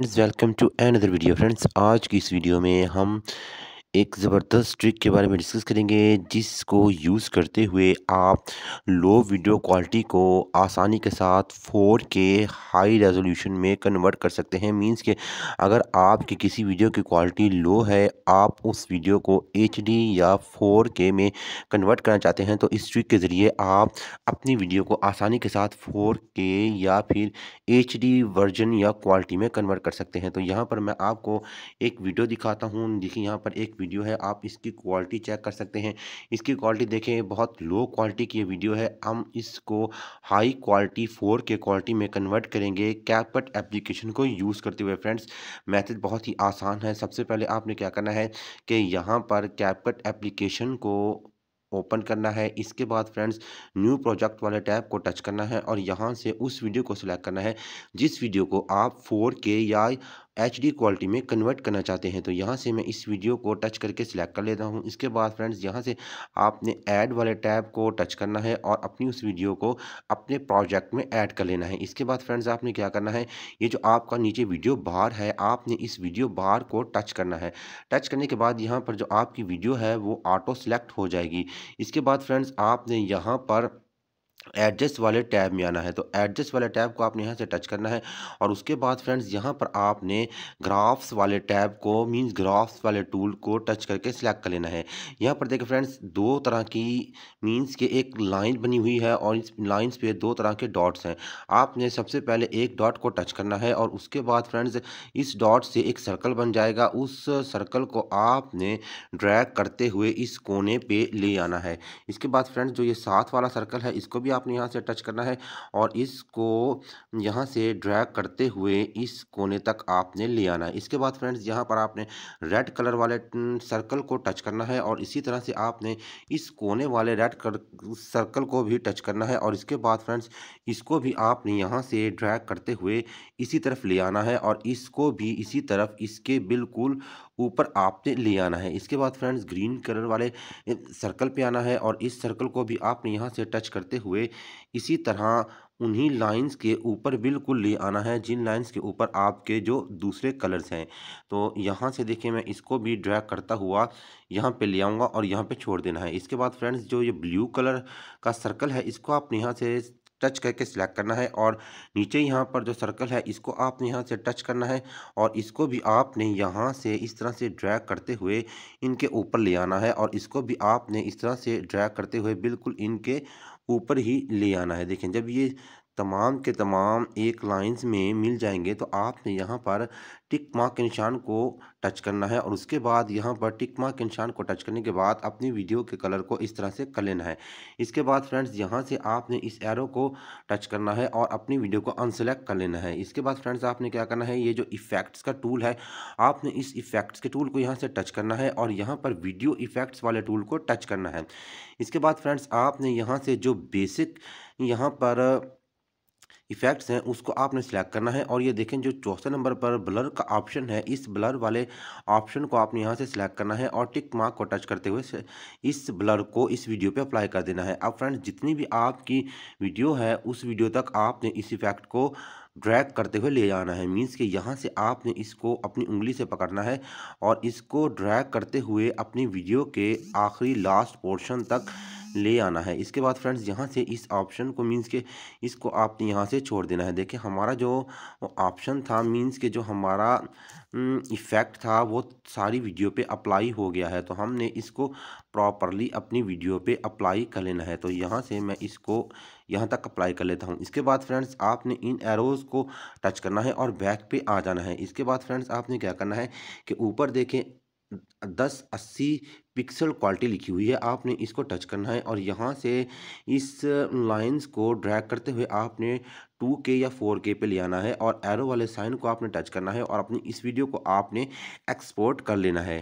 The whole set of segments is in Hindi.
friends welcome to another video friends आज की इस वीडियो में हम एक ज़बरदस्त ट्रिक के बारे में डिस्कस करेंगे जिसको यूज़ करते हुए आप लो वीडियो क्वालिटी को आसानी के साथ 4K हाई रेजोल्यूशन में कन्वर्ट कर सकते हैं मींस के अगर आपकी किसी वीडियो की क्वालिटी लो है आप उस वीडियो को एच या 4K में कन्वर्ट करना चाहते हैं तो इस ट्रिक के ज़रिए आप अपनी वीडियो को आसानी के साथ फोर या फिर एच वर्जन या क्वालिटी में कन्वर्ट कर सकते हैं तो यहाँ पर मैं आपको एक वीडियो दिखाता हूँ देखिए यहाँ पर एक वीडियो है आप इसकी क्वालिटी चेक कर सकते हैं इसकी क्वालिटी देखें बहुत लो क्वालिटी की वीडियो है हम इसको high quality four K quality में कन्वर्ट करेंगे कैपट एप्लीकेशन को यूज़ करते हुए फ्रेंड्स मैथड बहुत ही आसान है सबसे पहले आपने क्या करना है कि यहाँ पर कैपकट एप्लीकेशन को ओपन करना है इसके बाद फ्रेंड्स न्यू प्रोजेक्ट वाले टैब को टच करना है और यहाँ से उस वीडियो को सिलेक्ट करना है जिस वीडियो को आप 4K या एच क्वालिटी में कन्वर्ट करना चाहते हैं तो यहाँ से मैं इस वीडियो को टच करके सिलेक्ट कर लेता हूँ इसके बाद फ्रेंड्स यहाँ से आपने ऐड वाले टैब को टच करना है और अपनी उस वीडियो को अपने प्रोजेक्ट में ऐड कर लेना है इसके बाद फ्रेंड्स आपने क्या करना है ये जो आपका नीचे वीडियो बार है आपने इस वीडियो बार को टच करना है टच करने के बाद यहाँ पर जो आपकी वीडियो है वो ऑटो सेलेक्ट हो जाएगी इसके बाद फ्रेंड्स आपने यहाँ पर एडजस्ट वाले टैब में आना है तो एडजस्ट वाले टैब को आपने यहाँ से टच करना है और उसके बाद फ्रेंड्स यहाँ पर आपने ग्राफ्स वाले टैब को मींस ग्राफ्स वाले टूल को टच करके सिलेक्ट कर लेना है यहाँ पर देखें फ्रेंड्स दो तरह की मींस के एक लाइन बनी हुई है और इस लाइन्स पे दो तरह के डॉट्स हैं आपने सबसे पहले एक डॉट को टच करना है और उसके बाद फ्रेंड्स इस डॉट से एक सर्कल बन जाएगा उस सर्कल को आपने ड्रैग करते हुए इस कोने पर ले आना है इसके बाद फ्रेंड्स जो ये साथ वाला सर्कल है इसको भी भी आपने यहाँ से टच करना है और इसको यहाँ से ड्रैग करते हुए इस कोने तक आपने ले आना है इसके बाद फ्रेंड्स यहाँ पर आपने रेड कलर वाले सर्कल को टच करना है और इसी तरह से आपने इस कोने वाले रेड सर्कल को भी टच करना है और इसके बाद फ्रेंड्स इसको भी आपने यहाँ से ड्रैग करते हुए इसी तरफ ले आना है और इसको भी इसी तरफ इसके बिल्कुल ऊपर आपने ले आना है इसके बाद फ्रेंड्स ग्रीन कलर वाले सर्कल पे आना है और इस सर्कल को भी आपने यहाँ से टच करते हुए इसी तरह उन्हीं लाइंस के ऊपर बिल्कुल ले आना है जिन लाइंस के ऊपर आपके जो दूसरे कलर्स हैं तो यहाँ से देखिए मैं इसको भी ड्रैग करता हुआ यहाँ पे ले आऊँगा और यहाँ पे छोड़ देना है इसके बाद फ्रेंड्स जो ये ब्लू कलर का सर्कल है इसको आप यहाँ से टच करके सिलेक्ट करना है और नीचे यहाँ पर जो सर्कल है इसको आपने यहाँ से टच करना है और इसको भी आपने यहाँ से इस तरह से ड्रैग करते हुए इनके ऊपर ले आना है और इसको भी आपने इस तरह से ड्रैग करते हुए बिल्कुल इनके ऊपर ही ले आना है देखें जब ये तमाम के तमाम एक लाइंस में मिल जाएंगे तो आपने यहाँ पर टिक मार्क के निशान को टच करना है और उसके बाद यहाँ पर टिक मार्क के निशान को टच करने के बाद अपनी वीडियो के कलर को इस तरह से कर लेना है इसके बाद फ्रेंड्स यहाँ से आपने इस एरो को टच करना है और अपनी वीडियो को अनसेलेक्ट कर लेना है इसके बाद फ्रेंड्स आपने क्या करना है ये जो इफ़ेक्ट्स का टूल है आपने इस इफ़ेक्ट्स के टूल को यहाँ से टच करना है और यहाँ पर वीडियो इफ़ेक्ट्स वाले टूल को टच करना है इसके बाद फ्रेंड्स आपने यहाँ से जो बेसिक यहाँ पर इफेक्ट्स हैं उसको आपने सेलेक्ट करना है और ये देखें जो चौथे नंबर पर ब्लर का ऑप्शन है इस ब्लर वाले ऑप्शन को आपने यहाँ से सिलेक्ट करना है और टिक मार्क को टच करते हुए इस ब्लर को इस वीडियो पे अप्लाई कर देना है अब फ्रेंड्स जितनी भी आपकी वीडियो है उस वीडियो तक आपने इस इफेक्ट को ड्रैग करते हुए ले जाना है मींस कि यहाँ से आपने इसको अपनी उंगली से पकड़ना है और इसको ड्रैग करते हुए अपनी वीडियो के आखिरी लास्ट पोर्शन तक ले आना है इसके बाद फ्रेंड्स यहाँ से इस ऑप्शन को मीन्स के इसको आपने यहाँ से छोड़ देना है देखिए हमारा जो ऑप्शन था मीन्स के जो हमारा इफ़ेक्ट था वो सारी वीडियो पे अप्लाई हो गया है तो हमने इसको प्रॉपरली अपनी वीडियो पे अप्लाई कर लेना है तो यहाँ से मैं इसको यहाँ तक अप्लाई कर लेता हूँ इसके बाद फ्रेंड्स आपने इन एरोज़ को टच करना है और बैक पे आ जाना है इसके बाद फ्रेंड्स आपने क्या करना है कि ऊपर देखें दस अस्सी पिक्सल क्वालिटी लिखी हुई है आपने इसको टच करना है और यहाँ से इस लाइंस को ड्रैग करते हुए आपने टू के या फोर के पे ले आना है और एरो वाले साइन को आपने टच करना है और अपनी इस वीडियो को आपने एक्सपोर्ट कर लेना है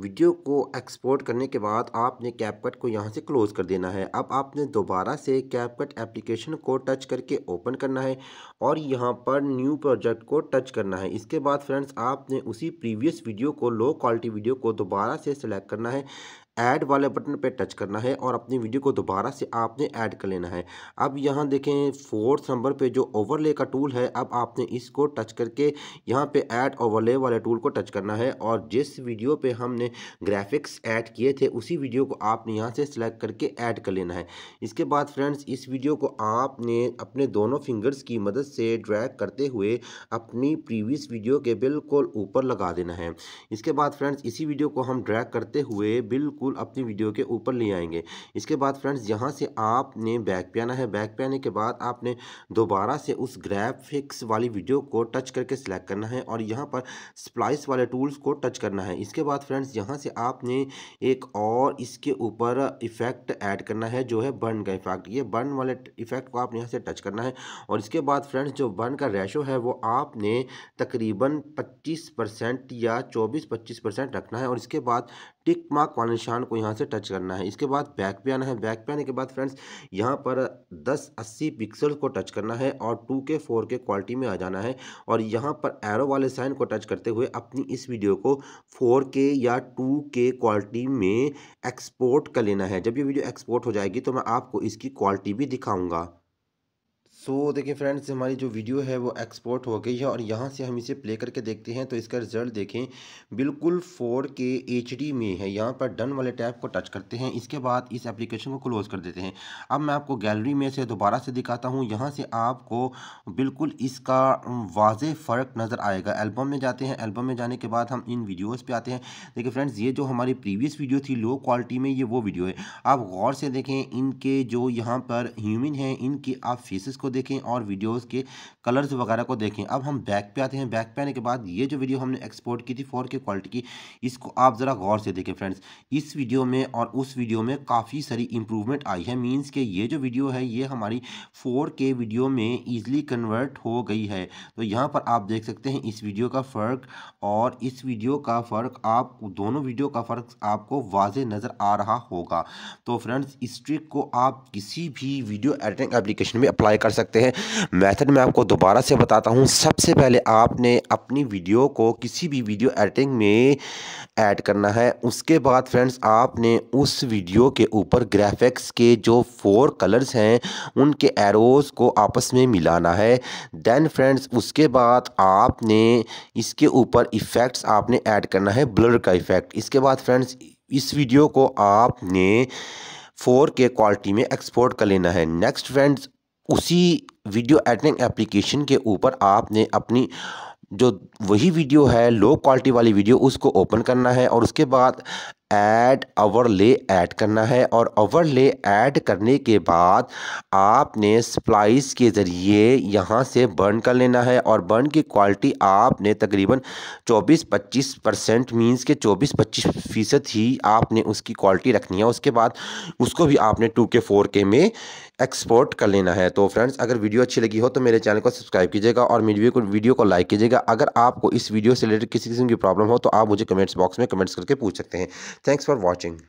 वीडियो को एक्सपोर्ट करने के बाद आपने कैपकट को यहाँ से क्लोज़ कर देना है अब आपने दोबारा से कैपकट एप्लीकेशन को टच करके ओपन करना है और यहाँ पर न्यू प्रोजेक्ट को टच करना है इसके बाद फ्रेंड्स आपने उसी प्रीवियस वीडियो को लो क्वालिटी वीडियो को दोबारा से सेलेक्ट करना है ऐड वाले बटन पर टच करना है और अपनी वीडियो को दोबारा से आपने ऐड कर लेना है अब यहाँ देखें फोर्थ नंबर पे जो ओवरले का टूल है अब आपने इसको टच करके यहाँ पे ऐड ओवरले वाले टूल को टच करना है और जिस वीडियो पे हमने ग्राफिक्स ऐड किए थे उसी वीडियो को आपने यहाँ से सिलेक्ट करके ऐड कर लेना है इसके बाद फ्रेंड्स इस वीडियो को आपने अपने दोनों फिंगर्स की मदद से ड्रैग करते हुए अपनी प्रीवियस वीडियो के बिल्कुल ऊपर लगा देना है इसके बाद फ्रेंड्स इसी वीडियो को हम ड्रैग करते हुए बिल्कुल बिल्कुल अपनी वीडियो के ऊपर ले आएंगे इसके बाद फ्रेंड्स यहाँ से आपने बैक पे आना है बैक पे आने के बाद आपने दोबारा से उस ग्राफिक्स वाली वीडियो को टच करके सिलेक्ट करना है और यहाँ पर स्प्लाइस वाले टूल्स को टच करना है इसके बाद फ्रेंड्स यहाँ से आपने एक और इसके ऊपर इफेक्ट ऐड करना है जो है बर्न का इफेक्ट ये बर्न वाले इफेक्ट को आपने यहाँ से टच करना है और इसके बाद फ्रेंड्स जो बर्न का रेशो है वो आपने तकरीबन पच्चीस परसेंट या चौबीस पच्चीस परसेंट रखना है और इसके बाद टिक मार्क वाले निशान को यहाँ से टच करना है इसके बाद बैक पे आना है बैक पे आने के बाद फ्रेंड्स यहाँ पर दस अस्सी पिक्सल को टच करना है और टू के फोर के क्वालिटी में आ जाना है और यहाँ पर एरो वाले साइन को टच करते हुए अपनी इस वीडियो को फोर के या टू के क्वालिटी में एक्सपोर्ट कर लेना है जब ये वीडियो एक्सपोर्ट हो जाएगी तो मैं आपको इसकी क्वालिटी भी दिखाऊँगा सो so, देखिए फ्रेंड्स हमारी जो वीडियो है वो एक्सपोर्ट हो गई है और यहाँ से हम इसे प्ले करके देखते हैं तो इसका रिजल्ट देखें बिल्कुल फोर के एच में है यहाँ पर डन वाले टैब को टच करते हैं इसके बाद इस एप्लीकेशन को क्लोज़ कर देते हैं अब मैं आपको गैलरी में से दोबारा से दिखाता हूँ यहाँ से आपको बिल्कुल इसका वाज फ़र्क नज़र आएगा एल्बम में जाते हैं एल्बम में जाने के बाद हम इन वीडियोज़ पर आते हैं देखिए फ्रेंड्स ये जो हमारी प्रीवियस वीडियो थी लो क्वालिटी में ये वो वीडियो है आप गौर से देखें इनके जो यहाँ पर ह्यूमन हैं इनके आप फेसिस को को देखें और वीडियोस के कलर्स वगैरह को देखें अब हम बैक पे आते हैं बैक पे आने के बाद ये जो वीडियो हमने एक्सपोर्ट की थी फोर के क्वालिटी की इसको आप ज़रा गौर से देखें फ्रेंड्स इस वीडियो में और उस वीडियो में काफ़ी सारी इंप्रूवमेंट आई है मीन्स कि ये जो वीडियो है ये हमारी फोर वीडियो में ईजिली कन्वर्ट हो गई है तो यहाँ पर आप देख सकते हैं इस वीडियो का फ़र्क और इस वीडियो का फ़र्क आप दोनों वीडियो का फ़र्क आपको वाज नज़र आ रहा होगा तो फ्रेंड्स इस ट्रिक को आप किसी भी वीडियो एडिटिंग एप्लीकेशन में अप्लाई कर सकते हैं मेथड मैं आपको दोबारा से बताता हूँ सबसे पहले आपने अपनी वीडियो को किसी भी वीडियो एडिटिंग में ऐड करना है उसके बाद फ्रेंड्स आपने उस वीडियो के ऊपर ग्राफिक्स के जो फोर कलर्स हैं उनके एरोज़ को आपस में मिलाना है देन फ्रेंड्स उसके बाद आपने इसके ऊपर इफ़ेक्ट्स आपने ऐड करना है ब्लर का इफ़ेक्ट इसके बाद फ्रेंड्स इस वीडियो को आपने फोर के क्वालिटी में एक्सपोर्ट कर लेना है नेक्स्ट फ्रेंड्स उसी वीडियो एडिटिंग एप्लीकेशन के ऊपर आपने अपनी जो वही वीडियो है लो क्वालिटी वाली वीडियो उसको ओपन करना है और उसके बाद ऐड ले ऐड करना है और ले ऐड करने के बाद आपने स्प्लाइस के ज़रिए यहाँ से बर्न कर लेना है और बर्न की क्वालिटी आपने तकरीबन 24-25 परसेंट मीन्स के 24-25 फ़ीसद ही आपने उसकी क्वालिटी रखनी है उसके बाद उसको भी आपने 2K 4K में एक्सपोर्ट कर लेना है तो फ्रेंड्स अगर वीडियो अच्छी लगी हो तो मेरे चैनल को सब्सक्राइब कीजिएगा और मेरी को वीडियो को लाइक कीजिएगा अगर आपको इस वीडियो से रिलेटेड किसी किस्म की प्रॉब्लम हो तो आप मुझे कमेंट्स बॉक्स में कमेंट्स करके पूछ सकते हैं thanks for watching